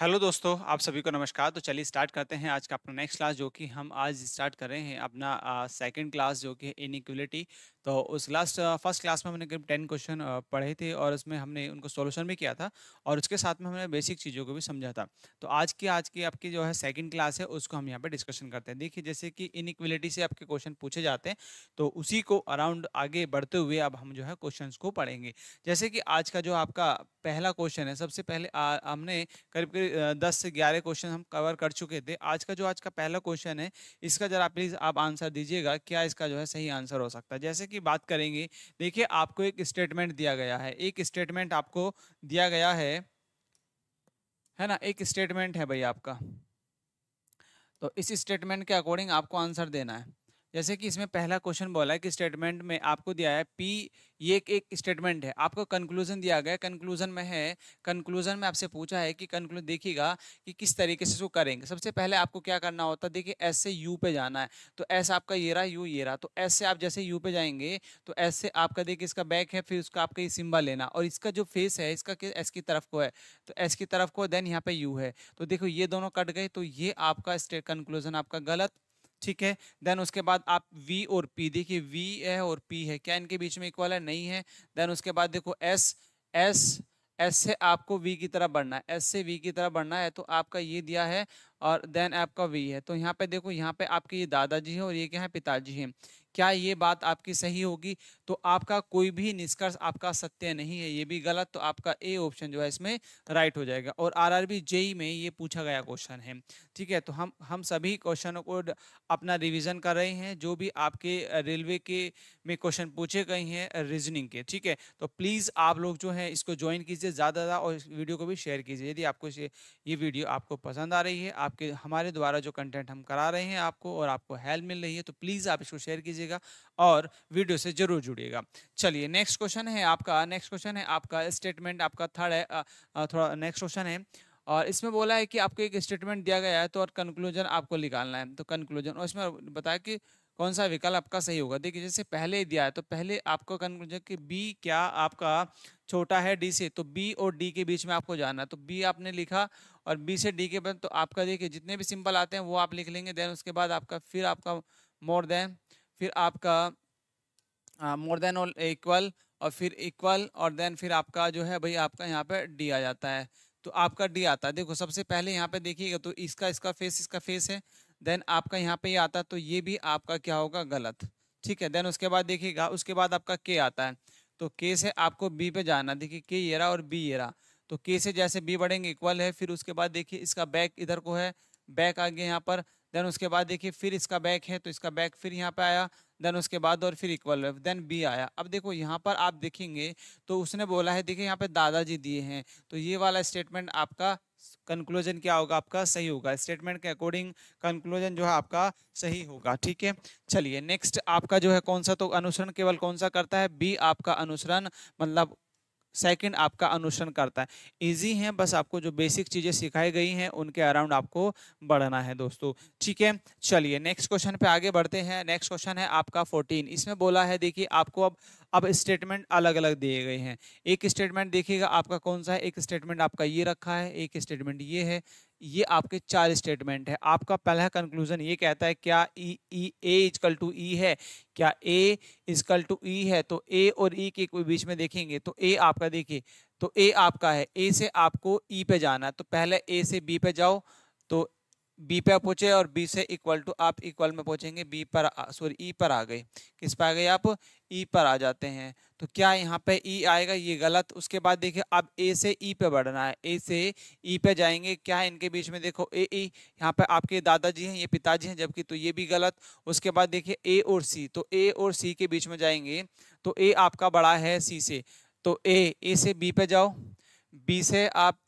Hello दोस्तों आप सभी को नमस्कार तो चलिए स्टार्ट करते हैं आज का अपना नेक्स्ट क्लास जो कि हम आज स्टार्ट कर रहे हैं अपना सेकंड क्लास जो कि इनइक्वलिटी तो उस लास्ट फर्स्ट क्लास में हमने करीब टेन क्वेश्चन पढ़े थे और उसमें हमने उनको सॉल्यूशन भी किया था और उसके साथ में हमने बेसिक चीज़ों को भी समझा था तो आज की आज की आपकी जो है सेकंड क्लास है उसको हम यहाँ पे डिस्कशन करते हैं देखिए जैसे कि इनइक्वलिटी से आपके क्वेश्चन पूछे जाते हैं तो उसी को अराउंड आगे बढ़ते हुए अब हम जो है क्वेश्चन को पढ़ेंगे जैसे कि आज का जो आपका पहला क्वेश्चन है सबसे पहले आ, हमने करीब करीब दस से ग्यारह क्वेश्चन हम कवर कर चुके थे आज का जो आज का पहला क्वेश्चन है इसका जरा प्लीज़ आप आंसर दीजिएगा क्या इसका जो है सही आंसर हो सकता है जैसे कि की बात करेंगे देखिए आपको एक स्टेटमेंट दिया गया है एक स्टेटमेंट आपको दिया गया है है ना एक स्टेटमेंट है भाई आपका तो इस स्टेटमेंट के अकॉर्डिंग आपको आंसर देना है जैसे कि इसमें पहला क्वेश्चन बोला है कि स्टेटमेंट में आपको दिया है पी ये एक स्टेटमेंट है आपको कंक्लूजन दिया गया कंक्लूजन में है कंक्लूजन में आपसे पूछा है कि कंक्लूजन देखिएगा कि किस तरीके से इसको करेंगे सबसे पहले आपको क्या करना होता है देखिए एस से यू पे जाना है तो एस आपका ये रहा यू ये रहा तो ऐसे से आप जैसे यू पे जाएंगे तो ऐसे आपका देखिए इसका बैक है फिर उसका आपका ये सिम्बा लेना और इसका जो फेस है इसका एस की तरफ को है तो एस की तरफ को देन यहाँ पे यू है तो देखो ये दोनों कट गए तो ये आपका कंक्लूजन आपका गलत ठीक है देन उसके बाद आप वी और पी देखिए वी है और पी है क्या इनके बीच में इक्वल है नहीं है देन उसके बाद देखो एस एस एस से आपको वी की तरह बढ़ना है एस से वी की तरह बढ़ना है तो आपका ये दिया है और देन आपका वी है तो यहाँ पे देखो यहाँ पे आपके ये दादाजी हैं और ये क्या है पिताजी हैं क्या ये बात आपकी सही होगी तो आपका कोई भी निष्कर्ष आपका सत्य नहीं है ये भी गलत तो आपका ए ऑप्शन जो है इसमें राइट हो जाएगा और आर आर जेई में ये पूछा गया क्वेश्चन है ठीक है तो हम हम सभी क्वेश्चनों को अपना रिविजन कर रहे हैं जो भी आपके रेलवे के में क्वेश्चन पूछे गए हैं रीजनिंग के ठीक है तो प्लीज़ आप लोग जो है इसको ज्वाइन कीजिए ज़्यादा ज़्यादा और इस वीडियो को भी शेयर कीजिए यदि आपको ये वीडियो आपको पसंद आ रही है आपके हमारे द्वारा जो कंटेंट हम करा रहे हैं आपको और आपको हेल्प मिल रही है तो प्लीज़ आप इसको शेयर कीजिए कीजिएगा और वीडियो से जरूर जुड़िएगा चलिए नेक्स्ट क्वेश्चन है आपका नेक्स्ट क्वेश्चन है आपका स्टेटमेंट आपका थर्ड है थोड़ा नेक्स्ट क्वेश्चन है और इसमें बोला है कि आपको एक स्टेटमेंट दिया गया है तो और कंक्लूजन आपको निकालना है तो कंक्लूजन और इसमें बताया कि कौन सा विकल्प आपका सही होगा देखिए जैसे पहले दिया है तो पहले आपको कंक्लूजन कि बी क्या आपका छोटा है डी से तो बी और डी के बीच में आपको जाना है तो बी आपने लिखा और बी से डी के बाद तो आपका देखिए जितने भी सिंपल आते हैं वो आप लिख लेंगे देन उसके बाद आपका फिर आपका मोर देन फिर आपका मोर देन और इक्वल और फिर इक्वल और देन फिर आपका जो है भाई आपका यहाँ पे डी आ जाता है तो आपका डी आता है देखो सबसे पहले यहाँ पे देखिएगा तो इसका इसका फेस इसका फेस है देन आपका यहाँ पे ये यह आता है तो ये भी आपका क्या होगा गलत ठीक है देन उसके बाद देखिएगा उसके बाद आपका के आता है तो के से आपको बी पे जाना देखिए के ये रहा और बी ये रहा तो के से जैसे बी बढ़ेंगे इक्वल है फिर उसके बाद देखिए इसका बैक इधर को है बैक आ गया यहाँ पर देन उसके बाद देखिए फिर इसका बैक है तो इसका बैक फिर यहाँ पे आया देन उसके बाद और फिर इक्वल वेव देन बी आया अब देखो यहाँ पर आप देखेंगे तो उसने बोला है देखिए यहाँ पे दादाजी दिए हैं तो ये वाला स्टेटमेंट आपका कंक्लूजन क्या होगा आपका सही होगा स्टेटमेंट के अकॉर्डिंग कंक्लूजन जो है आपका सही होगा ठीक है चलिए नेक्स्ट आपका जो है कौन सा तो अनुसरण केवल कौन सा करता है बी आपका अनुसरण मतलब सेकंड आपका अनुसरण करता है इजी है बस आपको जो बेसिक चीज़ें सिखाई गई हैं उनके अराउंड आपको बढ़ना है दोस्तों ठीक है चलिए नेक्स्ट क्वेश्चन पे आगे बढ़ते हैं नेक्स्ट क्वेश्चन है आपका फोर्टीन इसमें बोला है देखिए आपको अब अब स्टेटमेंट अलग अलग दिए गए हैं एक स्टेटमेंट देखिएगा आपका कौन सा है एक स्टेटमेंट आपका ये रखा है एक स्टेटमेंट ये है ये आपके चार स्टेटमेंट है आपका पहला कंक्लूजन ये कहता है क्या ई ई ए इजकल टू ई है क्या ए इजकल टू ई है तो ए और ई e के बीच में देखेंगे तो ए आपका देखिए तो ए आपका है ए से आपको ई e पे जाना है तो पहले ए से बी पे जाओ तो बी पे आप पहुँचे और बी से इक्वल टू आप इक्वल में पहुँचेंगे बी पर सॉरी ई e पर आ गए किस पर आ गए आप ई e पर आ जाते हैं तो क्या यहाँ पे ई e आएगा ये गलत उसके बाद देखिए अब ए से ई पे बढ़ना है ए से ई पे जाएंगे क्या है इनके बीच में देखो ए ई यहाँ पे आपके दादाजी हैं ये पिताजी हैं जबकि तो ये भी गलत उसके बाद देखिए ए और सी तो ए और सी के बीच में जाएंगे तो ए आपका बड़ा है सी से तो ए ए से बी पे जाओ बी से आप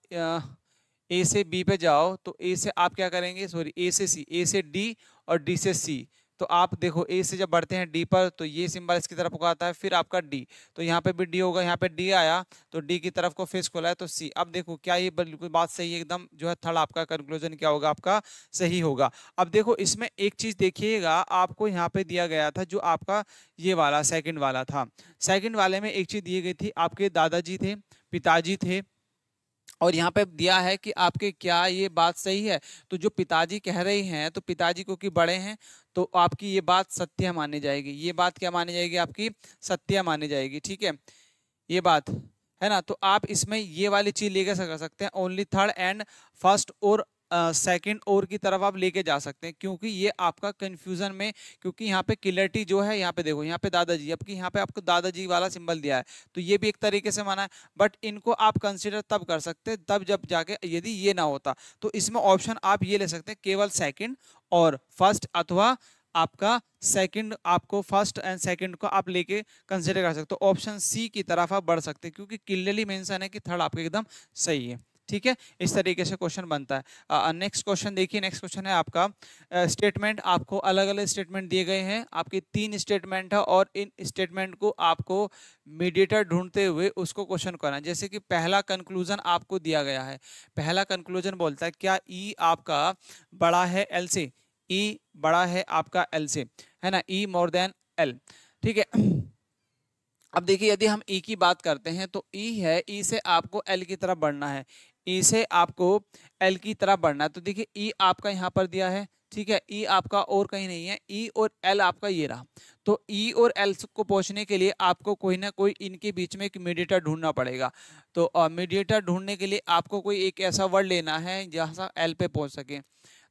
ए से बी पे जाओ तो ए से आप क्या करेंगे सॉरी ए से सी ए से डी और डी से सी तो आप देखो ए से जब बढ़ते हैं डी पर तो ये सिंबल इसकी तरफ को आता है फिर आपका डी तो यहाँ पे भी डी होगा यहाँ पे डी आया तो डी की तरफ को फेस खोला है तो सी अब देखो क्या ये बिल्कुल बात सही है एकदम जो है थर्ड आपका कंक्लूजन क्या होगा आपका सही होगा अब देखो इसमें एक चीज़ देखिएगा आपको यहाँ पे दिया गया था जो आपका ये वाला सेकेंड वाला था सेकेंड वाले में एक चीज़ दी गई थी आपके दादाजी थे पिताजी थे और यहाँ पे दिया है कि आपके क्या ये बात सही है तो जो पिताजी कह रहे हैं तो पिताजी को कि बड़े हैं तो आपकी ये बात सत्य मानी जाएगी ये बात क्या मानी जाएगी आपकी सत्य मानी जाएगी ठीक है ये बात है ना तो आप इसमें ये वाली चीज लेकर कर सकते हैं ओनली थर्ड एंड फर्स्ट और सेकंड ओवर की तरफ आप लेके जा सकते हैं क्योंकि ये आपका कन्फ्यूजन में क्योंकि यहाँ पे क्लियरिटी जो है यहाँ पे देखो यहाँ पे दादाजी जबकि यहाँ पे आपको दादाजी वाला सिंबल दिया है तो ये भी एक तरीके से माना है बट इनको आप कंसिडर तब कर सकते हैं तब जब जाके यदि ये ना होता तो इसमें ऑप्शन आप ये ले सकते हैं केवल सेकेंड और फर्स्ट अथवा आपका सेकंड आपको फर्स्ट एंड सेकंड को आप लेके कंसिडर कर सकते हो ऑप्शन सी की तरफ आप बढ़ सकते हैं क्योंकि क्लियरली मेंशन है कि थर्ड आपके एकदम सही है ठीक है इस तरीके से क्वेश्चन बनता है नेक्स्ट क्वेश्चन देखिए नेक्स्ट क्वेश्चन है आपका स्टेटमेंट uh, आपको अलग अलग स्टेटमेंट दिए गए हैं आपके तीन स्टेटमेंट है और इन स्टेटमेंट को आपको मीडिएटर ढूंढते हुए उसको क्वेश्चन करना जैसे कि पहला कंक्लूजन आपको दिया गया है पहला कंक्लूजन बोलता है क्या ई e आपका बड़ा है एल से ई e बड़ा है आपका एल से है ना ई मोर देन एल ठीक है अब देखिए यदि हम ई e की बात करते हैं तो ई e है ई e से आपको एल की तरफ बढ़ना है ई से आपको एल की तरफ बढ़ना है तो देखिए ई आपका यहाँ पर दिया है ठीक है ई आपका और कहीं नहीं है ई और एल आपका ये रहा तो ई और एल को पहुंचने के लिए आपको कोई ना कोई इनके बीच में एक मीडिएटर ढूंढना पड़ेगा तो मीडिएटर ढूंढने के लिए आपको कोई एक ऐसा वर्ड लेना है जहाँ एल पे पहुँच सके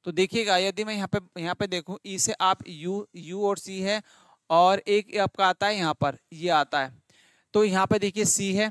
तो देखिएगा यदि मैं यहाँ पे यहाँ पे देखूँ ई से आप यू यू और सी है और एक आपका आता है यहाँ पर ये यह आता है तो यहाँ पे देखिए सी है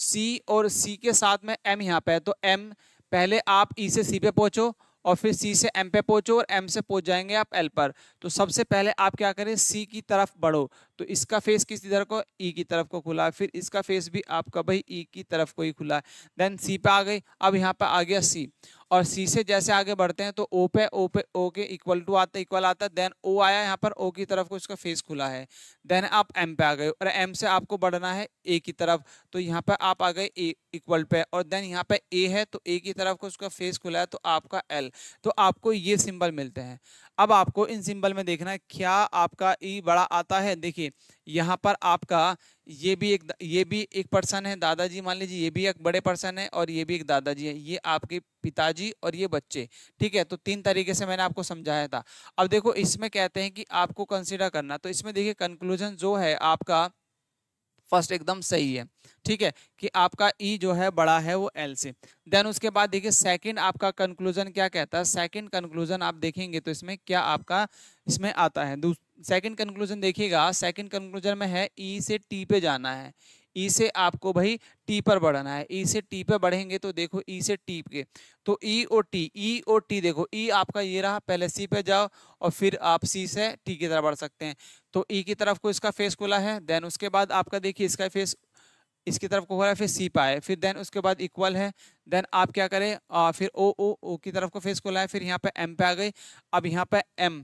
सी और सी के साथ में एम यहाँ पे है तो एम पहले आप ई e से सी पे पहुँचो और फिर सी से एम पे पहुँचो और एम से पहुँच जाएंगे आप एल पर तो सबसे पहले आप क्या करें सी की तरफ बढ़ो तो इसका फेस किस इधर को ई e की तरफ को खुला फिर इसका फेस भी आपका भाई ई e की तरफ को ही खुला है देन सी पे आ गई अब यहाँ पे आ गया सी और सी से जैसे आगे बढ़ते हैं तो ओ पे ओ पे ओ के इक्वल टू आता इक्वल आता है देन ओ आया यहाँ पर ओ की तरफ को इसका फेस खुला है देन आप एम पे आ गए और एम से आपको बढ़ना है ए की तरफ तो यहाँ पर आप आ गए ए इक्वल पे और देन यहाँ पे ए है तो ए की तरफ को उसका फेस खुला है तो आपका एल तो आपको ये सिंबल मिलते हैं अब आपको इन सिंबल में देखना है क्या आपका ई बड़ा आता है देखिए यहाँ पर आपका ये भी एक ये भी एक पर्सन है दादाजी मान लीजिए ये भी एक बड़े पर्सन है और ये भी एक दादाजी है ये आपके पिताजी और ये बच्चे ठीक है तो तीन तरीके से मैंने आपको समझाया था अब देखो इसमें कहते हैं कि आपको कंसिडर करना तो इसमें देखिए कंक्लूजन जो है आपका फर्स्ट एकदम सही है ठीक है कि आपका ई e जो है बड़ा है वो एल से देन उसके बाद देखिए सेकंड आपका कंक्लूजन क्या कहता है सेकंड कंक्लूजन आप देखेंगे तो इसमें क्या आपका इसमें आता है सेकंड कंक्लूजन देखिएगा सेकंड कंक्लूजन में है ई e से टी पे जाना है ई से आपको भाई टी पर बढ़ना है ई से टी पर बढ़ेंगे तो देखो ई से टी के तो ई O T E O T देखो ई आपका ये रहा पहले सी पे जाओ और फिर आप सी से टी की तरफ बढ़ सकते हैं तो ई की तरफ को इसका फेस खुला है देन उसके बाद आपका देखिए इसका फेस इसकी तरफ को हो रहा है फिर सी पाए फिर देन उसके बाद इक्वल है देन आप क्या करें आ, फिर ओ ओ ओ की तरफ को फेस खुला है फिर यहाँ पे एम पे आ गई अब यहाँ पे एम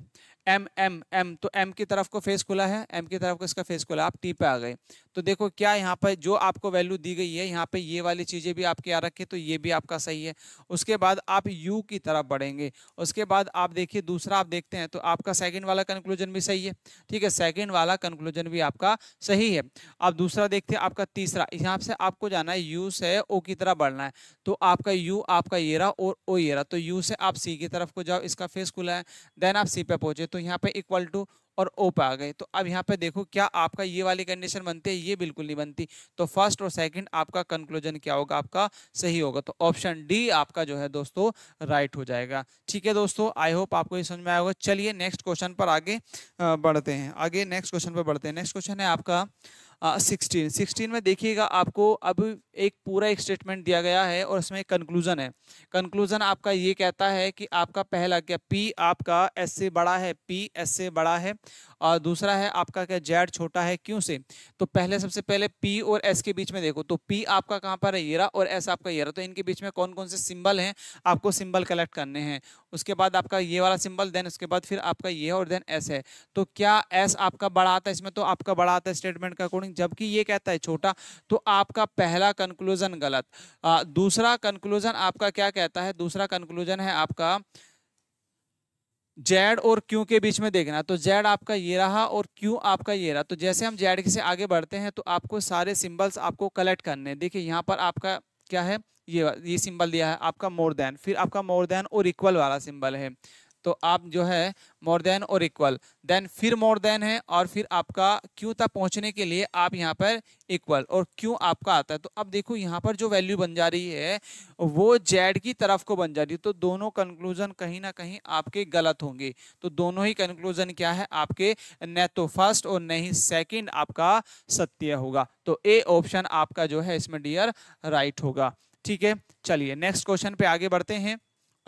एम एम एम तो एम की तरफ को फेस खुला है एम की तरफ को इसका फेस खुला आप टी पे आ गए तो देखो क्या यहाँ पर जो आपको वैल्यू दी गई है यहाँ पे ये वाली चीज़ें भी आपके आ रखें तो ये भी आपका सही है उसके बाद आप यू की तरफ बढ़ेंगे उसके बाद आप देखिए दूसरा आप देखते हैं तो आपका सेकंड वाला कंक्लूजन भी सही है ठीक है सेकंड वाला कंक्लूजन भी आपका सही है आप दूसरा देखते हैं आपका तीसरा यहाँ से आपको जाना है यू से ओ की तरफ बढ़ना है तो आपका यू आपका ये रहा और ओ ये रहा तो यू से आप सी की तरफ को जाओ इसका फेस खुला है देन आप सी पे पहुँचे तो यहाँ पे इक्वल टू और ओ पे आ गए तो अब यहाँ पे देखो क्या आपका ये वाली कंडीशन बनती है ये बिल्कुल नहीं बनती तो फर्स्ट और सेकंड आपका कंक्लूजन क्या होगा आपका सही होगा तो ऑप्शन डी आपका जो है दोस्तों राइट हो जाएगा ठीक है दोस्तों आई होप आपको ये समझ में आएगा चलिए नेक्स्ट क्वेश्चन पर आगे बढ़ते हैं आगे नेक्स्ट क्वेश्चन पर बढ़ते हैं नेक्स्ट क्वेश्चन है आपका सिक्सटीन सिक्सटीन में देखिएगा आपको अब एक पूरा एक स्टेटमेंट दिया गया है और इसमें एक कंक्लूज़न है कंक्लूज़न आपका ये कहता है कि आपका पहला क्या पी आपका एस से बड़ा है पी एस से बड़ा है और दूसरा है आपका क्या जेड छोटा है क्यों से तो पहले सबसे पहले पी और एस के बीच में देखो तो पी आपका कहाँ पर है येरा और एस आपका ये रहा तो इनके बीच में कौन कौन से सिम्बल हैं आपको सिम्बल कलेक्ट करने हैं उसके बाद आपका ये वाला सिम्बल देन उसके बाद फिर आपका ये और देन एस है तो क्या एस आपका बड़ा आता है इसमें तो आपका बड़ा आता है स्टेटमेंट का अकॉर्डिंग अकॉर्डिंग जबकि ये कहता है छोटा तो आपका पहला कंक्लूजन गलत आ, दूसरा कंक्लूजन आपका क्या कहता है दूसरा कंक्लूजन है आपका जेड और क्यू के बीच में देखना तो जेड आपका ये रहा और क्यू आपका ये रहा तो जैसे हम जेड से आगे बढ़ते हैं तो आपको सारे सिंबल्स आपको कलेक्ट करने हैं देखिए यहाँ पर आपका क्या है ये ये सिंबल दिया है आपका मोर देन फिर आपका मोर देन और इक्वल वाला सिंबल है तो आप जो है मोर देन और इक्वल देन फिर मोर देन है और फिर आपका क्यू तक पहुंचने के लिए आप यहाँ पर इक्वल और क्यों आपका आता है तो अब देखो यहां पर जो वैल्यू बन जा रही है वो जेड की तरफ को बन जा रही है तो दोनों कंक्लूजन कहीं ना कहीं आपके गलत होंगे तो दोनों ही कंक्लूजन क्या है आपके न तो फर्स्ट और न ही सेकेंड आपका सत्य होगा तो ए ऑप्शन आपका जो है इसमें डियर राइट होगा ठीक है चलिए नेक्स्ट क्वेश्चन पे आगे बढ़ते हैं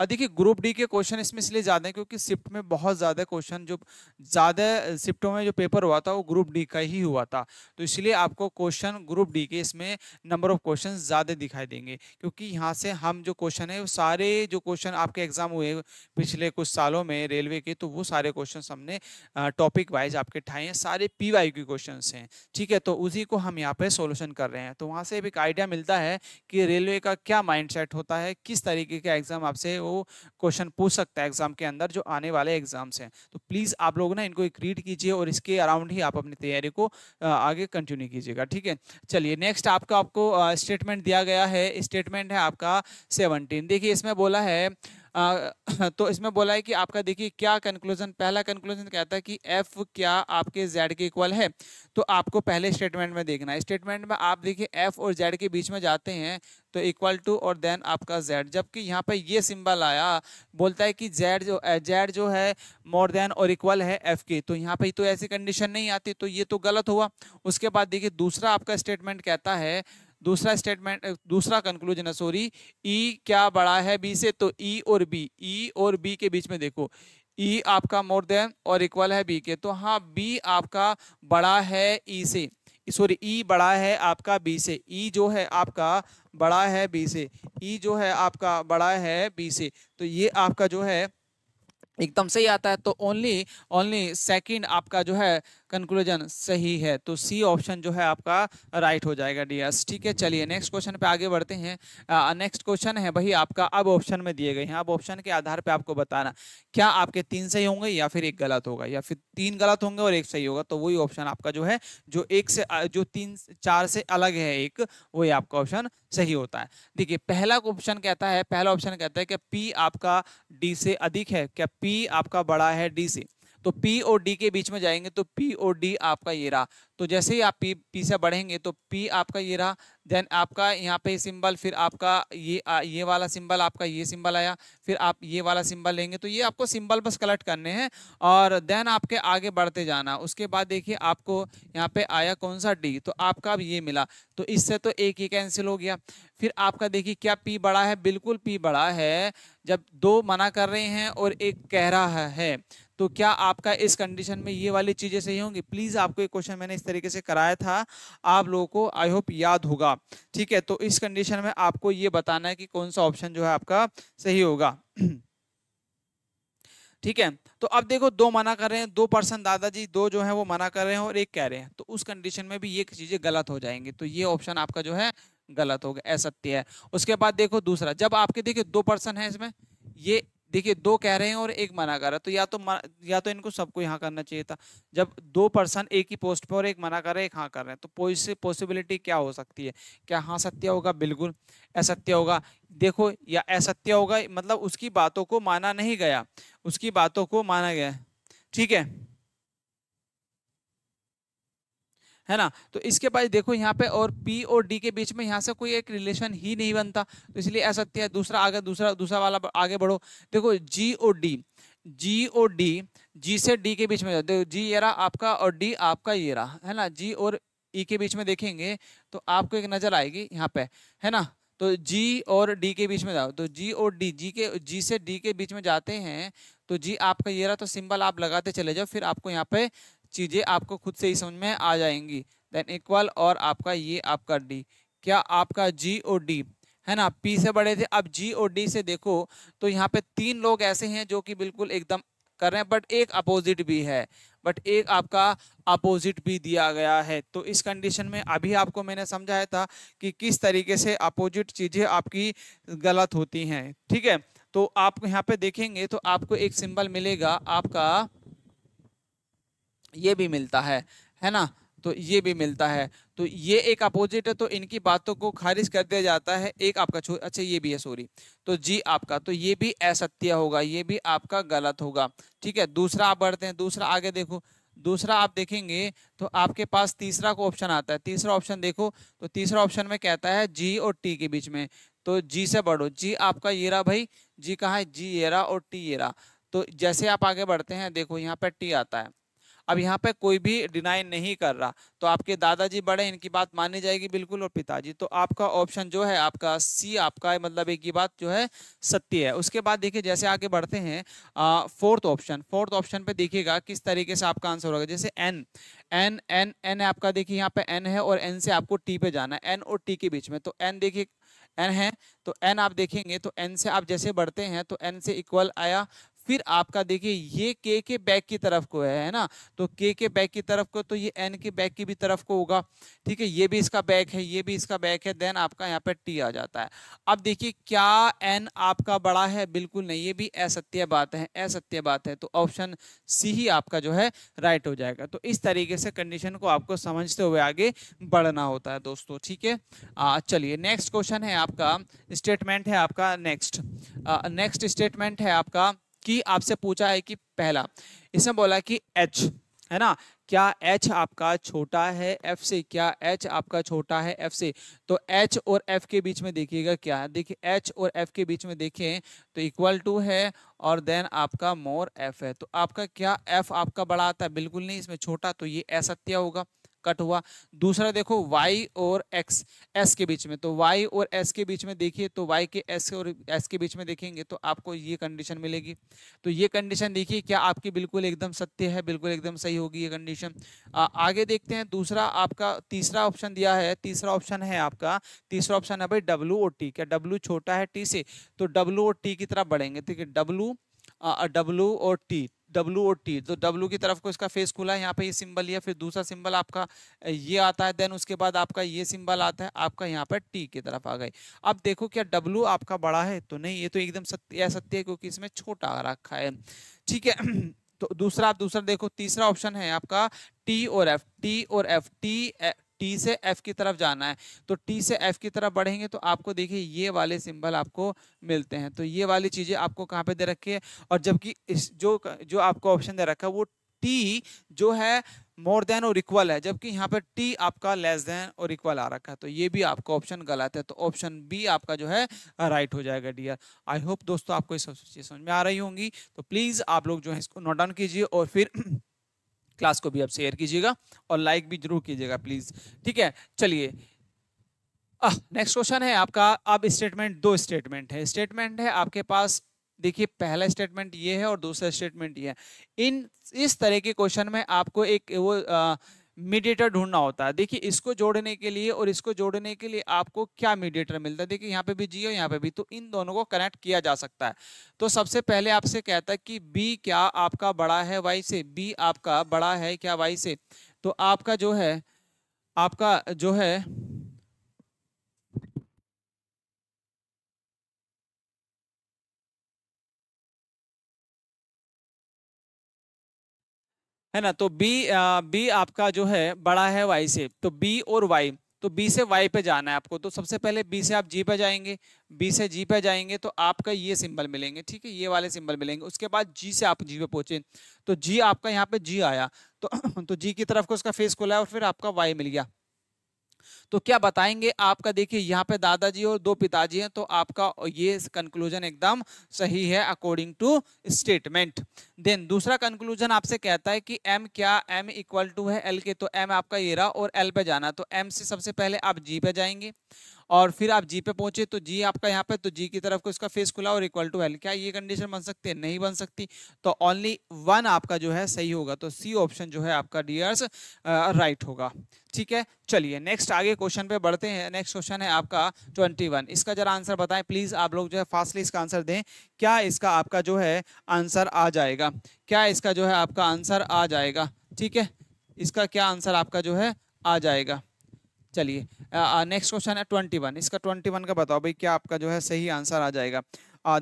देखिए ग्रुप डी के क्वेश्चन इसमें इसलिए ज़्यादा हैं क्योंकि शिफ्ट में बहुत ज़्यादा क्वेश्चन जो ज़्यादा शिफ्टों में जो पेपर हुआ था वो ग्रुप डी का ही हुआ था तो इसलिए आपको क्वेश्चन ग्रुप डी के इसमें नंबर ऑफ क्वेश्चन ज़्यादा दिखाई देंगे क्योंकि यहाँ से हम जो क्वेश्चन है वो सारे जो क्वेश्चन आपके एग्जाम हुए पिछले कुछ सालों में रेलवे के तो वो सारे क्वेश्चन हमने टॉपिक वाइज आपके ठाए हैं सारे पी वाई के क्वेश्चन हैं ठीक है तो उसी को हम यहाँ पर सोल्यूशन कर रहे हैं तो वहाँ से एक आइडिया मिलता है कि रेलवे का क्या माइंड होता है किस तरीके का एग्जाम आपसे क्वेश्चन पूछ सकता है एग्जाम के अंदर जो आने वाले एग्जाम्स हैं तो प्लीज़ आप लोग ना इनको एक रीड कीजिए और इसके अराउंड ही आप अपनी तैयारी को आगे कंटिन्यू कीजिएगा ठीक है चलिए नेक्स्ट आपका आपको स्टेटमेंट दिया गया है स्टेटमेंट है आपका सेवनटीन देखिए इसमें बोला है आ, तो इसमें बोला है कि आपका देखिए क्या कंक्लूजन पहला कंक्लूजन कहता है कि एफ क्या आपके जेड के इक्वल है तो आपको पहले स्टेटमेंट में देखना है स्टेटमेंट में आप देखिए एफ और जेड के बीच में जाते हैं तो इक्वल टू और देन आपका जेड जबकि यहाँ पर ये सिंबल आया बोलता है कि जेड जो जेड जो है मोर देन और इक्वल है एफ के तो यहाँ पर तो ऐसी कंडीशन नहीं आती तो ये तो गलत हुआ उसके बाद देखिए दूसरा आपका स्टेटमेंट कहता है दूसरा स्टेटमेंट दूसरा कंक्लूजन है सॉरी ई e क्या बड़ा है बी से तो ई e और बी ई e और बी के बीच में देखो ई e आपका मोर देन और इक्वल है बी के तो हाँ बी आपका बड़ा है ई e से सॉरी e, ई e बड़ा है आपका बी से ई e जो है आपका बड़ा है बी से ई e जो है आपका बड़ा है बी से तो ये आपका जो है एकदम सही आता है तो ओनली ओनली सेकंड आपका जो है कंक्लूजन सही है तो सी ऑप्शन जो है आपका राइट हो जाएगा एस ठीक है चलिए नेक्स्ट क्वेश्चन पे आगे बढ़ते हैं नेक्स्ट क्वेश्चन है भाई आपका अब ऑप्शन में दिए गए हैं अब ऑप्शन के आधार पे आपको बताना क्या आपके तीन सही होंगे या फिर एक गलत होगा या फिर तीन गलत होंगे और एक सही होगा तो वही ऑप्शन आपका जो है जो एक से जो तीन चार से अलग है एक वही आपका ऑप्शन सही होता है देखिए पहला ऑप्शन कहता है पहला ऑप्शन कहता है कि पी आपका डी से अधिक है क्या पी आपका बड़ा है डी से तो पी और डी के बीच में जाएंगे तो पी और डी आपका ये रहा तो जैसे ही आप पी पी से बढ़ेंगे तो पी आपका ये रहा देन आपका यहाँ पे सिंबल फिर आपका ये आ, ये वाला सिंबल आपका ये सिंबल आया फिर आप ये वाला सिंबल लेंगे तो ये आपको सिंबल बस कलेक्ट करने हैं और देन आपके आगे बढ़ते जाना उसके बाद देखिए आपको यहाँ पे आया कौन सा डी तो आपका अब ये मिला तो इससे तो एक ही कैंसिल हो गया फिर आपका देखिए क्या पी बड़ा है बिल्कुल पी बड़ा है जब दो मना कर रहे हैं और एक कह रहा है तो क्या आपका इस कंडीशन में ये वाली चीज़ें सही होंगी प्लीज़ आपको एक क्वेश्चन मैंने इस तरीके से कराया था आप लोगों को आई होप याद होगा ठीक है तो इस कंडीशन में आपको ये बताना है कि कौन सा ऑप्शन जो है आपका सही होगा ठीक है तो अब देखो दो मना कर रहे हैं दो पर्सन दादाजी दो जो है वो मना कर रहे हैं और एक कह रहे हैं तो उस कंडीशन में भी ये चीजें गलत हो जाएंगी तो ये ऑप्शन आपका जो है गलत हो गया असत्य है उसके बाद देखो दूसरा जब आपके देखिए दो पर्सन है इसमें ये देखिए दो कह रहे हैं और एक मना कर रहा है तो या तो या तो इनको सबको यहाँ करना चाहिए था जब दो पर्सन एक ही पोस्ट पर और एक मना कर रहे हैं एक हाँ कर रहे हैं तो पॉसिबिलिटी क्या हो सकती है क्या हाँ सत्य होगा बिल्कुल असत्य होगा देखो या असत्य होगा मतलब उसकी बातों को माना नहीं गया उसकी बातों को माना गया ठीक है है ना तो इसके बाद देखो यहाँ पे और पी और डी के बीच में यहाँ से कोई एक रिलेशन ही नहीं बनता तो इसलिए असत्य है दूसरा आगे दूसरा दूसरा वाला आगे बढ़ो देखो जी और डी जी और डी जी से डी के बीच में देखो जी ये रहा आपका और डी आपका ये रहा है ना जी और ई e के बीच में देखेंगे तो आपको एक नज़र आएगी यहाँ पे है ना तो जी और डी के बीच में जाओ तो जी और डी जी के जी से डी के बीच में जाते हैं तो जी आपका ये रहा तो सिंबल आप लगाते चले जाओ फिर आपको यहाँ पे चीज़ें आपको खुद से ही समझ में आ जाएंगी देन इक्वल और आपका ये आपका डी क्या आपका जी और डी है ना पी से बड़े थे अब जी और डी से देखो तो यहाँ पे तीन लोग ऐसे हैं जो कि बिल्कुल एकदम कर रहे हैं बट एक अपोजिट भी है बट एक आपका अपोजिट भी दिया गया है तो इस कंडीशन में अभी आपको मैंने समझाया था कि किस तरीके से अपोजिट चीज़ें आपकी गलत होती हैं ठीक है तो आप यहाँ पे देखेंगे तो आपको एक सिंबल मिलेगा आपका ये भी मिलता है है ना तो ये भी मिलता है तो ये एक अपोजिट है तो इनकी बातों को खारिज कर दिया जाता है एक आपका छो अच्छा ये भी है सॉरी तो जी आपका तो ये भी असत्य होगा ये भी आपका गलत होगा ठीक है दूसरा आप बढ़ते हैं दूसरा आगे देखो दूसरा आप देखेंगे तो आपके पास तीसरा को ऑप्शन आता है तीसरा ऑप्शन देखो तो तीसरा ऑप्शन में कहता है जी और टी के बीच में तो जी से बढ़ो जी आपका ये रहा भाई जी कहाँ है जी ये रहा और टी ये रहा तो जैसे आप आगे बढ़ते हैं देखो यहाँ पर टी आता है अब यहाँ पे कोई भी डिनाई नहीं कर रहा तो आपके दादाजी बड़े इनकी बात मानी जाएगी बिल्कुल और पिताजी तो आपका ऑप्शन जो है आपका सी आपका मतलब एक ही बात जो है सत्य है उसके बाद देखिए जैसे आगे बढ़ते हैं फोर्थ ऑप्शन फोर्थ ऑप्शन पे देखिएगा किस तरीके से आपका आंसर होगा जैसे एन एन एन एन आपका देखिए यहाँ पे एन है और एन से आपको टी पे जाना है एन और टी के बीच में तो एन देखिए एन है तो एन आप देखेंगे तो एन से आप जैसे बढ़ते हैं तो एन से इक्वल आया फिर आपका देखिए ये के के बैक की तरफ को है है ना तो के के बैक की तरफ को तो ये एन के बैक की भी तरफ को होगा ठीक है ये भी इसका बैक है ये भी इसका बैक है देन आपका यहाँ पर टी आ जाता है अब देखिए क्या एन आपका बड़ा है बिल्कुल नहीं ये भी असत्य बात है असत्य बात है तो ऑप्शन सी ही आपका जो है राइट हो जाएगा तो इस तरीके से कंडीशन को आपको समझते हुए आगे बढ़ना होता है दोस्तों ठीक है चलिए नेक्स्ट क्वेश्चन है आपका स्टेटमेंट है आपका नेक्स्ट नेक्स्ट स्टेटमेंट है आपका कि आपसे पूछा है कि पहला इसमें बोला कि एच है ना क्या एच आपका छोटा है एफ से क्या एच आपका छोटा है एफ से तो एच और एफ के बीच में देखिएगा क्या देखिए एच और एफ के बीच में देखें तो इक्वल टू है और देन आपका मोर एफ है तो आपका क्या एफ आपका बड़ा आता है बिल्कुल नहीं इसमें छोटा तो ये असत्य होगा कट हुआ दूसरा देखो y और x s के बीच में तो y और s के बीच में देखिए तो y के s और s के बीच में देखेंगे तो आपको ये कंडीशन मिलेगी तो ये कंडीशन देखिए क्या आपकी बिल्कुल एकदम सत्य है बिल्कुल एकदम सही होगी ये कंडीशन आगे देखते हैं दूसरा आपका तीसरा ऑप्शन दिया है तीसरा ऑप्शन है आपका तीसरा ऑप्शन है भाई डब्लू और टी क्या डब्लू छोटा है टी से तो डब्लू और टी की तरफ बढ़ेंगे ठीक है डब्लू डब्लू और टी डब्लू और टी तो डब्लू की तरफ को इसका फेस खुला है यहाँ पे ये सिंबल लिया फिर दूसरा सिंबल आपका ये आता है देन उसके बाद आपका ये सिंबल आता है आपका यहाँ पर टी की तरफ आ गई अब देखो क्या डब्लू आपका बड़ा है तो नहीं ये तो एकदम सत्य असत्य है क्योंकि इसमें छोटा रखा है ठीक है तो दूसरा आप दूसरा देखो तीसरा ऑप्शन है आपका टी और एफ टी और एफ टी टी से एफ की तरफ जाना है तो टी से एफ की तरफ बढ़ेंगे तो आपको देखिए ये वाले सिंबल आपको मिलते हैं तो ये वाली चीज़ें आपको कहाँ पे दे रखी है और जबकि इस जो जो आपको ऑप्शन दे रखा है वो टी जो है मोर देन और इक्वल है जबकि यहाँ पर टी आपका लेस देन और इक्वल आ रखा है तो ये भी आपका ऑप्शन गलत है तो ऑप्शन बी आपका जो है राइट हो जाएगा डियर आई होप दोस्तों आपको ये सब चीज़ समझ में आ रही होंगी तो प्लीज़ आप लोग जो है इसको नोट डाउन कीजिए और फिर क्लास को भी आप शेयर कीजिएगा और लाइक भी जरूर कीजिएगा प्लीज़ ठीक है चलिए नेक्स्ट क्वेश्चन है आपका अब स्टेटमेंट दो स्टेटमेंट है स्टेटमेंट है आपके पास देखिए पहला स्टेटमेंट ये है और दूसरा स्टेटमेंट ये है इन इस तरह के क्वेश्चन में आपको एक वो मीडिएटर ढूंढना होता है देखिए इसको जोड़ने के लिए और इसको जोड़ने के लिए आपको क्या मीडिएटर मिलता है देखिए यहाँ पे भी जियो यहाँ पे भी तो इन दोनों को कनेक्ट किया जा सकता है तो सबसे पहले आपसे कहता है कि बी क्या आपका बड़ा है वाई से बी आपका बड़ा है क्या वाई से तो आपका जो है आपका जो है है ना तो बी बी आपका जो है बड़ा है वाई से तो बी और वाई तो बी से वाई पे जाना है आपको तो सबसे पहले बी से आप जी पे जाएंगे बी से जी पे जाएंगे तो आपका ये सिंबल मिलेंगे ठीक है ये वाले सिंबल मिलेंगे उसके बाद जी से आप जी पे पहुंचे तो जी आपका यहाँ पे जी आया तो तो जी की तरफ को उसका फेस खुला है और फिर आपका वाई मिल गया तो क्या बताएंगे आपका देखिए यहाँ पे दादाजी और दो पिताजी हैं तो आपका ये कंक्लूजन एकदम सही है अकॉर्डिंग टू स्टेटमेंट देन दूसरा कंक्लूजन आपसे कहता है कि एम क्या एम इक्वल टू है एल के तो एम आपका ये रहा और एल पे जाना तो एम से सबसे पहले आप जी पे जाएंगे और फिर आप जी पे पहुंचे तो जी आपका यहाँ पे तो जी की तरफ को इसका फेस खुला और इक्वल टू एल क्या ये कंडीशन बन सकती है नहीं बन सकती तो ओनली वन आपका जो है सही होगा तो सी ऑप्शन जो है आपका डियर्स राइट होगा ठीक है चलिए नेक्स्ट आगे क्वेश्चन पे बढ़ते हैं नेक्स्ट क्वेश्चन है आपका ट्वेंटी वन इसका जरा आंसर बताएं प्लीज़ आप लोग जो है फास्टली इसका आंसर दें क्या इसका आपका जो है आंसर आ जाएगा क्या इसका जो है आपका आंसर आ जाएगा ठीक है इसका क्या आंसर आपका जो है आ जाएगा चलिए नेक्स्ट क्वेश्चन है ट्वेंटी वन इसका ट्वेंटी वन का बताओ भाई क्या आपका जो है सही आंसर आ जाएगा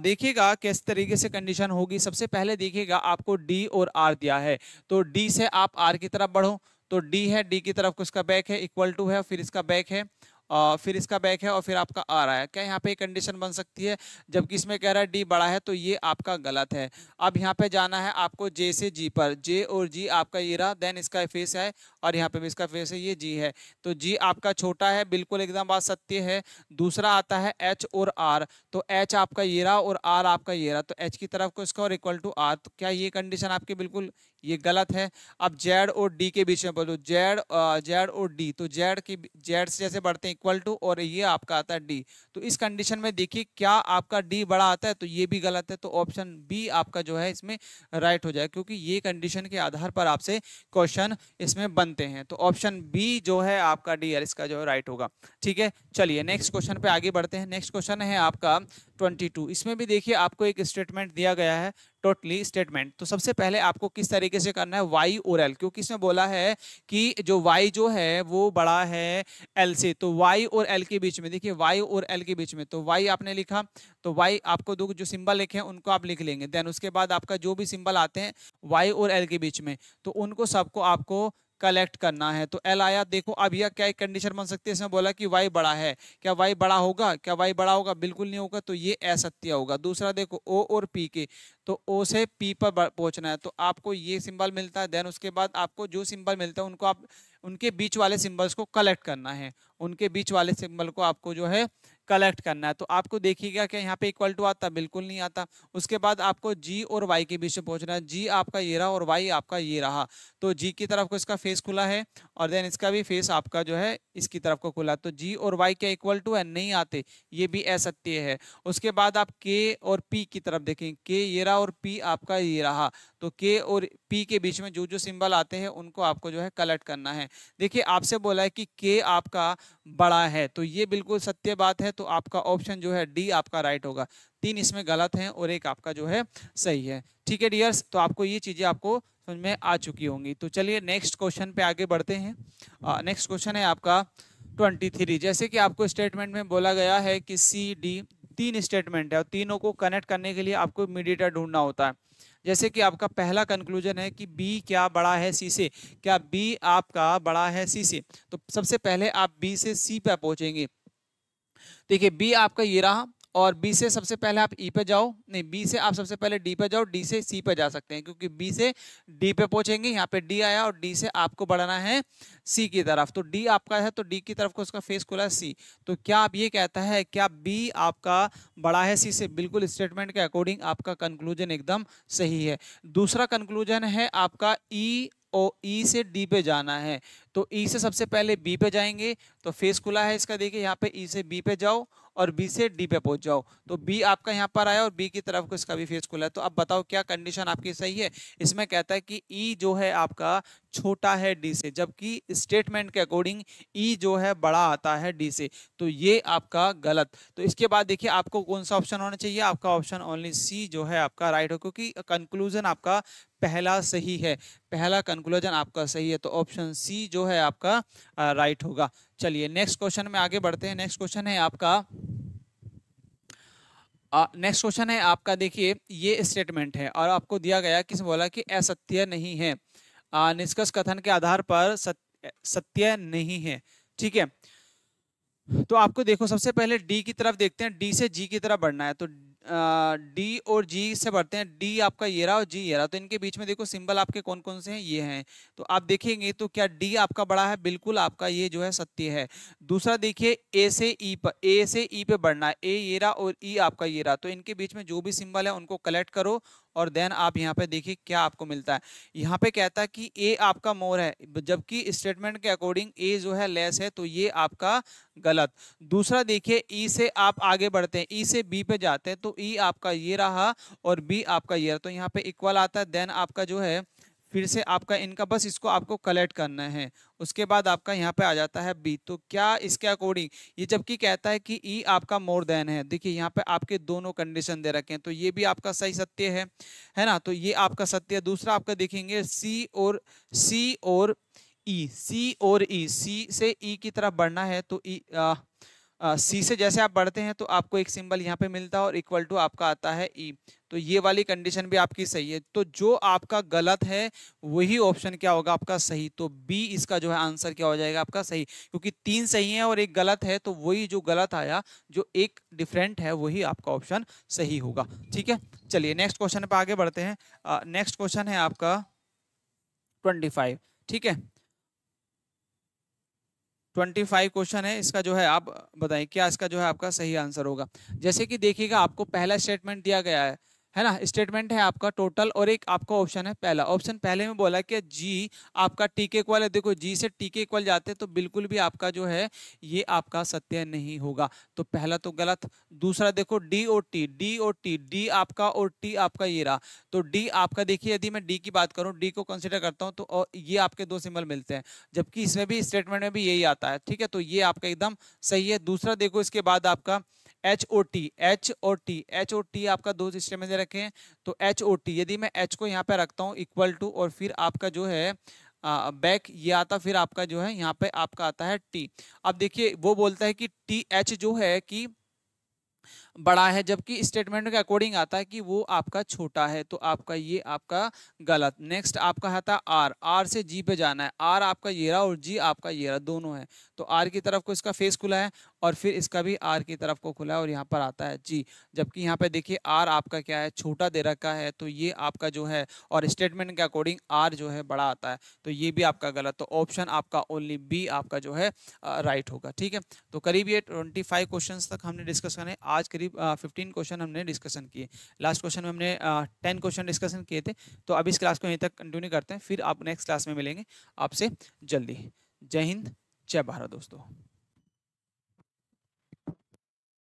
देखिएगा किस तरीके से कंडीशन होगी सबसे पहले देखिएगा आपको डी और आर दिया है तो डी से आप आर की तरफ बढ़ो तो डी है डी की तरफ उसका बैक है इक्वल टू है फिर इसका बैक है और फिर इसका बैक है और फिर आपका आ रहा है क्या यहाँ पे कंडीशन बन सकती है जबकि इसमें कह रहा है डी बड़ा है तो ये आपका गलत है अब यहाँ पे जाना है आपको जे से जी पर जे और जी आपका ये रहा देन इसका फेस है और यहाँ पे भी इसका फेस है ये जी है तो जी आपका छोटा है बिल्कुल एकदम बात सत्य है दूसरा आता है एच और आर तो एच आपका ये रहा और आर आपका ये रहा तो एच की तरफ को इसका और इक्वल टू आर तो क्या ये कंडीशन आपकी बिल्कुल ये गलत है अब जेड और डी के बीच में बोलो जेड जेड और डी तो जेड की जेड से जैसे बढ़ते हैं इक्वल टू और ये आपका आता है डी तो इस कंडीशन में देखिए क्या आपका डी बड़ा आता है तो ये भी गलत है तो ऑप्शन बी आपका जो है इसमें राइट हो जाए क्योंकि ये कंडीशन के आधार पर आपसे क्वेश्चन इसमें बनते हैं तो ऑप्शन बी जो है आपका डी इसका जो है राइट होगा ठीक है चलिए नेक्स्ट क्वेश्चन पर आगे बढ़ते हैं नेक्स्ट क्वेश्चन है आपका ट्वेंटी टू इसमें भी देखिए आपको एक स्टेटमेंट दिया गया है टोटली स्टेटमेंट तो सबसे पहले आपको किस तरीके से करना है वाई और एल क्योंकि इसमें बोला है कि जो वाई जो है वो बड़ा है एल से तो वाई और एल के बीच में देखिए वाई और एल के बीच में तो वाई आपने लिखा तो वाई आपको दो जो सिंबल लिखे हैं उनको आप लिख लेंगे देन उसके बाद आपका जो भी सिंबल आते हैं वाई और एल के बीच में तो उनको सबको आपको कलेक्ट करना है तो एल आया देखो अब यह क्या कंडीशन बन सकती है इसमें बोला कि वाई बड़ा है क्या वाई बड़ा होगा क्या वाई बड़ा होगा बिल्कुल नहीं होगा तो ये असत्य होगा दूसरा देखो ओ और पी के तो ओ से पी पर पहुंचना है तो आपको ये सिंबल मिलता है देन उसके बाद आपको जो सिंबल मिलता है उनको आप उनके बीच वाले सिंबल्स को कलेक्ट करना है उनके बीच वाले सिंबल को आपको जो है कलेक्ट करना है तो आपको देखिएगा कि यहाँ पे इक्वल टू आता बिल्कुल नहीं आता उसके बाद आपको जी और वाई के बीच में पहुँचना है जी आपका ये रहा और वाई आपका ये रहा तो जी की तरफ को इसका फेस खुला है और देन इसका भी फेस आपका जो है इसकी तरफ को खुला तो जी और वाई क्या इक्वल टू है नहीं आते ये भी असत्य है उसके बाद आप के और पी की तरफ देखें के ये रहा और पी आपका ये रहा तो के और पी के बीच में जो जो सिंबल आते हैं उनको आपको जो है कलेक्ट करना है देखिए आपसे बोला है कि के आपका बड़ा है तो ये बिल्कुल सत्य बात है तो आपका ऑप्शन जो है डी आपका राइट होगा तीन इसमें गलत हैं और एक आपका जो है सही है ठीक है डियर्स तो आपको ये चीज़ें आपको समझ में आ चुकी होंगी तो चलिए नेक्स्ट क्वेश्चन पे आगे बढ़ते हैं नेक्स्ट क्वेश्चन है आपका ट्वेंटी थ्री जैसे कि आपको स्टेटमेंट में बोला गया है कि सी डी तीन स्टेटमेंट है और तीनों को कनेक्ट करने के लिए आपको मीडिएटर ढूंढना होता है जैसे कि आपका पहला कंक्लूजन है कि बी क्या बड़ा है सी से क्या बी आपका बड़ा है सी से तो सबसे पहले आप बी से सी पर पहुंचेंगे देखिए बी आपका ये रहा और बी से सबसे पहले आप ई e पे जाओ नहीं बी से आप सबसे पहले डी पे जाओ डी से सी पे जा सकते हैं क्योंकि बी से डी पे पहुंचेंगे यहाँ पे डी आया और डी से आपको बढ़ाना है सी की तरफ तो डी आपका है तो डी की तरफ को उसका फेस खुला है सी तो क्या आप ये कहता है क्या बी आपका बड़ा है सी से बिल्कुल स्टेटमेंट के अकॉर्डिंग आपका कंक्लूजन एकदम सही है दूसरा कंक्लूजन है आपका E e, O E e से डी पे जाना है तो ई e से सबसे पहले बी पे जाएंगे तो फेस खुला है इसका देखिए यहाँ पे ई e से बी पे जाओ और बी से डी पे पहुंच जाओ तो बी आपका यहाँ पर आया और बी की तरफ को इसका भी फेस खुला है तो अब बताओ क्या कंडीशन आपकी सही है इसमें कहता है कि ई e जो है आपका छोटा है डी से जबकि स्टेटमेंट के अकॉर्डिंग ई e जो है बड़ा आता है डी से तो ये आपका गलत तो इसके बाद देखिए आपको कौन सा ऑप्शन होना चाहिए आपका ऑप्शन ओनली सी जो है आपका राइट हो क्योंकि कंक्लूजन आपका पहला सही है पहला कंक्लूजन आपका सही है तो ऑप्शन सी जो है आपका राइट होगा चलिए नेक्स्ट क्वेश्चन में आगे बढ़ते हैं नेक्स्ट क्वेश्चन है आपका नेक्स्ट क्वेश्चन है आपका देखिए ये स्टेटमेंट है और आपको दिया गया किस बोला कि असत्य नहीं है निष्कर्ष कथन के आधार पर सत्य नहीं है ठीक है तो आपको देखो सबसे पहले डी की तरफ देखते हैं डी से जी की तरफ बढ़ना है तो डी और जी से बढ़ते हैं डी आपका ये रहा और जी ये रहा तो इनके बीच में देखो सिंबल आपके कौन कौन से हैं ये हैं तो आप देखेंगे तो क्या डी आपका बड़ा है बिल्कुल आपका ये जो है सत्य है दूसरा देखिए ए से ई पर ए से ई पे बढ़ना है ए ये रहा और ई आपका ये रहा तो इनके बीच में जो भी सिंबल है उनको कलेक्ट करो और देन आप यहाँ पे देखिए क्या आपको मिलता है यहाँ पे कहता है कि ए आपका मोर है जबकि स्टेटमेंट के अकॉर्डिंग ए जो है लेस है तो ये आपका गलत दूसरा देखिए ई e से आप आगे बढ़ते हैं ई e से बी पे जाते हैं तो ई e आपका ये रहा और बी आपका ये रहा तो यहाँ पे इक्वल आता है देन आपका जो है फिर से आपका इनका बस इसको आपको कलेक्ट करना है उसके बाद आपका यहाँ पे आ जाता है बी तो क्या इसके अकॉर्डिंग ये जबकि कहता है कि ई e आपका मोर देन है देखिए यहाँ पे आपके दोनों कंडीशन दे रखे हैं तो ये भी आपका सही सत्य है है ना तो ये आपका सत्य है दूसरा आपका देखेंगे सी और सी और ई e, सी और ई e, सी से ई e की तरफ बढ़ना है तो ई e, सी से जैसे आप बढ़ते हैं तो आपको एक सिंबल यहाँ पे मिलता है और इक्वल टू आपका आता है ई e. तो ये वाली कंडीशन भी आपकी सही है तो जो आपका गलत है वही ऑप्शन क्या होगा आपका सही तो बी इसका जो है आंसर क्या हो जाएगा आपका सही क्योंकि तीन सही है और एक गलत है तो वही जो गलत आया जो एक डिफरेंट है वही आपका ऑप्शन सही होगा ठीक है चलिए नेक्स्ट क्वेश्चन पर आगे बढ़ते हैं नेक्स्ट क्वेश्चन है आपका ट्वेंटी ठीक है ट्वेंटी फाइव क्वेश्चन है इसका जो है आप बताएं क्या इसका जो है आपका सही आंसर होगा जैसे कि देखिएगा आपको पहला स्टेटमेंट दिया गया है है ना स्टेटमेंट है आपका टोटल और एक आपका ऑप्शन है पहला ऑप्शन पहले में बोला कि जी आपका टी के इक्वल है देखो जी से टी के इक्वल जाते तो बिल्कुल भी आपका जो है ये आपका सत्य नहीं होगा तो पहला तो गलत दूसरा देखो डी और टी डी और टी डी आपका और टी आपका ये रहा तो डी आपका देखिए यदि मैं डी की बात करूँ डी को कंसिडर करता हूँ तो ये आपके दो सिंबल मिलते हैं जबकि इसमें भी स्टेटमेंट में भी यही आता है ठीक है तो ये आपका एकदम सही है दूसरा देखो इसके बाद आपका H O T H O T H O T आपका दो सिस्टम में दे रखे हैं तो एच ओ टी यदि मैं एच को यहाँ पे रखता हूँ इक्वल टू और फिर आपका जो है बैक ये आता फिर आपका जो है यहाँ पे आपका आता है टी अब देखिए वो बोलता है कि टी एच जो है कि बड़ा है जबकि स्टेटमेंट के अकॉर्डिंग आता है कि वो आपका छोटा है तो आपका ये आपका गलत नेक्स्ट आपका आता है आर आर से जी पे जाना है आर आपका ये रहा और जी आपका ये रहा दोनों है तो आर की तरफ को इसका फेस खुला है और फिर इसका भी आर की तरफ को खुला है और यहाँ पर आता है जी जबकि यहाँ पर देखिए आर आपका क्या है छोटा दे रखा है तो ये आपका जो है और स्टेटमेंट के अकॉर्डिंग आर जो है बड़ा आता है तो ये भी आपका गलत तो ऑप्शन आपका ओनली बी आपका जो है राइट होगा ठीक है तो करीब ये ट्वेंटी क्वेश्चन तक हमने डिस्कस करें आज करीब करीब फिफ्टीन क्वेश्चन हमने डिस्कशन किए लास्ट क्वेश्चन में हमने टेन क्वेश्चन डिस्कशन किए थे तो अब इस क्लास को यहीं तक कंटिन्यू करते हैं फिर आप नेक्स्ट क्लास में मिलेंगे आपसे जल्दी जय हिंद जय भारत दोस्तों